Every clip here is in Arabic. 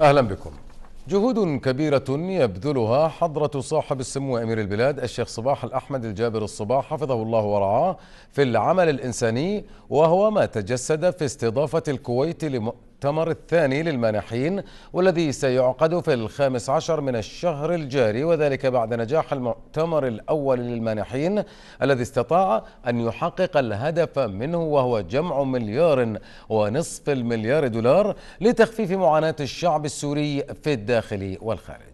أهلا بكم جهود كبيرة يبذلها حضرة صاحب السمو أمير البلاد الشيخ صباح الأحمد الجابر الصباح حفظه الله ورعاه في العمل الإنساني وهو ما تجسد في استضافة الكويت المؤتمر الثاني للمانحين والذي سيعقد في الخامس عشر من الشهر الجاري وذلك بعد نجاح المؤتمر الأول للمانحين الذي استطاع أن يحقق الهدف منه وهو جمع مليار ونصف المليار دولار لتخفيف معاناة الشعب السوري في الداخل والخارج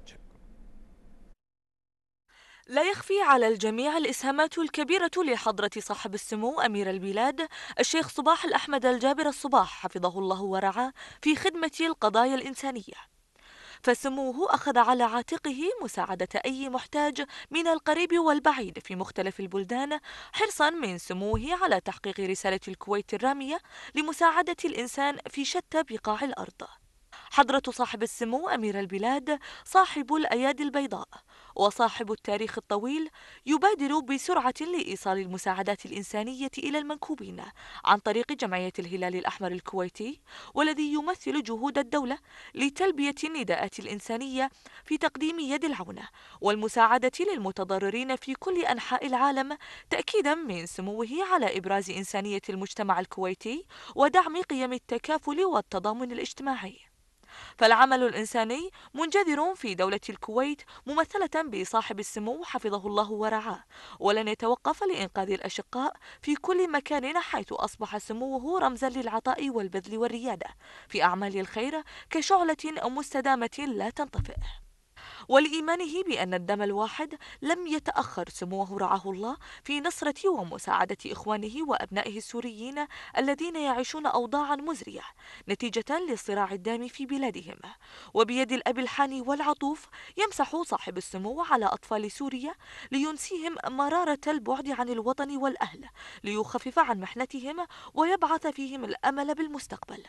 لا يخفي على الجميع الإسهامات الكبيرة لحضرة صاحب السمو أمير البلاد الشيخ صباح الأحمد الجابر الصباح حفظه الله ورعاه في خدمة القضايا الإنسانية فسموه أخذ على عاتقه مساعدة أي محتاج من القريب والبعيد في مختلف البلدان حرصا من سموه على تحقيق رسالة الكويت الرامية لمساعدة الإنسان في شتى بقاع الأرض حضرة صاحب السمو أمير البلاد صاحب الأيادي البيضاء وصاحب التاريخ الطويل يبادر بسرعة لإيصال المساعدات الإنسانية إلى المنكوبين عن طريق جمعية الهلال الأحمر الكويتي والذي يمثل جهود الدولة لتلبية النداءات الإنسانية في تقديم يد العونة والمساعدة للمتضررين في كل أنحاء العالم تأكيدا من سموه على إبراز إنسانية المجتمع الكويتي ودعم قيم التكافل والتضامن الاجتماعي فالعمل الإنساني منجذر في دولة الكويت ممثلة بصاحب السمو حفظه الله ورعاه ولن يتوقف لإنقاذ الأشقاء في كل مكان حيث أصبح سموه رمزا للعطاء والبذل والريادة في أعمال الخير كشعلة مستدامة لا تنطفئ ولإيمانه بأن الدم الواحد لم يتأخر سموه رعاه الله في نصرة ومساعدة إخوانه وأبنائه السوريين الذين يعيشون أوضاعا مزرية نتيجة للصراع الدامي في بلادهم وبيد الأب الحاني والعطوف يمسح صاحب السمو على أطفال سوريا لينسيهم مرارة البعد عن الوطن والأهل ليخفف عن محنتهم ويبعث فيهم الأمل بالمستقبل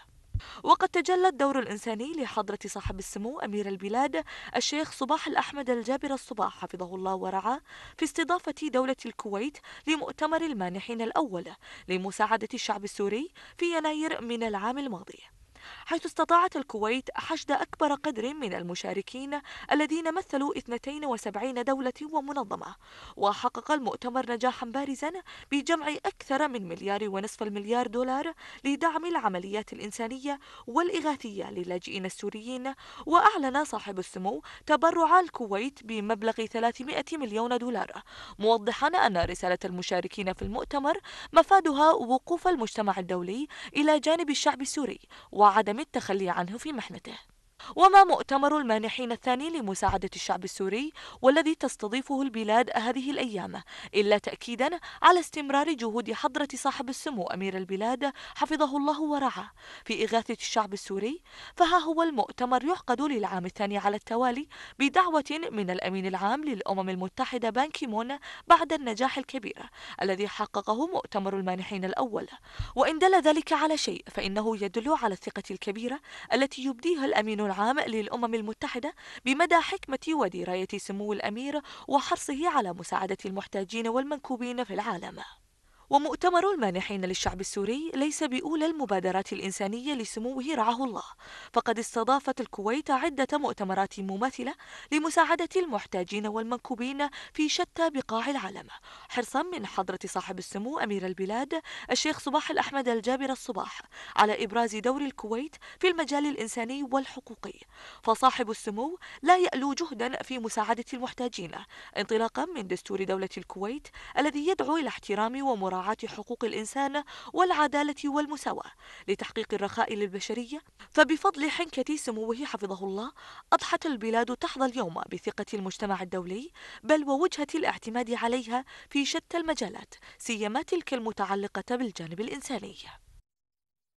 وقد تجلى الدور الإنساني لحضرة صاحب السمو أمير البلاد الشيخ صباح الأحمد الجابر الصباح حفظه الله ورعاه في استضافة دولة الكويت لمؤتمر المانحين الأول لمساعدة الشعب السوري في يناير من العام الماضي حيث استطاعت الكويت حشد أكبر قدر من المشاركين الذين مثلوا 72 دولة ومنظمة وحقق المؤتمر نجاحا بارزا بجمع أكثر من مليار ونصف المليار دولار لدعم العمليات الإنسانية والإغاثية للاجئين السوريين وأعلن صاحب السمو تبرع الكويت بمبلغ 300 مليون دولار موضحا أن رسالة المشاركين في المؤتمر مفادها وقوف المجتمع الدولي إلى جانب الشعب السوري وعدم التخلي عنه في محنته وما مؤتمر المانحين الثاني لمساعدة الشعب السوري والذي تستضيفه البلاد هذه الأيام إلا تأكيدا على استمرار جهود حضرة صاحب السمو أمير البلاد حفظه الله ورعاه في إغاثة الشعب السوري فها هو المؤتمر يعقد للعام الثاني على التوالي بدعوة من الأمين العام للأمم المتحدة بانكيمون بعد النجاح الكبير الذي حققه مؤتمر المانحين الأول وإن دل ذلك على شيء فإنه يدل على الثقة الكبيرة التي يبديها الأمين العام للأمم المتحدة بمدى حكمة ودراية سمو الأمير وحرصه على مساعدة المحتاجين والمنكوبين في العالم ومؤتمر المانحين للشعب السوري ليس بأولى المبادرات الإنسانية لسموه رعاه الله فقد استضافت الكويت عدة مؤتمرات مماثلة لمساعدة المحتاجين والمنكوبين في شتى بقاع العالم حرصا من حضرة صاحب السمو أمير البلاد الشيخ صباح الأحمد الجابر الصباح على إبراز دور الكويت في المجال الإنساني والحقوقي فصاحب السمو لا يألو جهدا في مساعدة المحتاجين انطلاقا من دستور دولة الكويت الذي يدعو إلى احترام ومراعاة مراعاة حقوق الإنسان والعدالة والمساواة لتحقيق الرخاء للبشرية فبفضل حنكة سموه حفظه الله أضحت البلاد تحظى اليوم بثقة المجتمع الدولي بل ووجهة الاعتماد عليها في شتى المجالات سيما تلك المتعلقة بالجانب الإنساني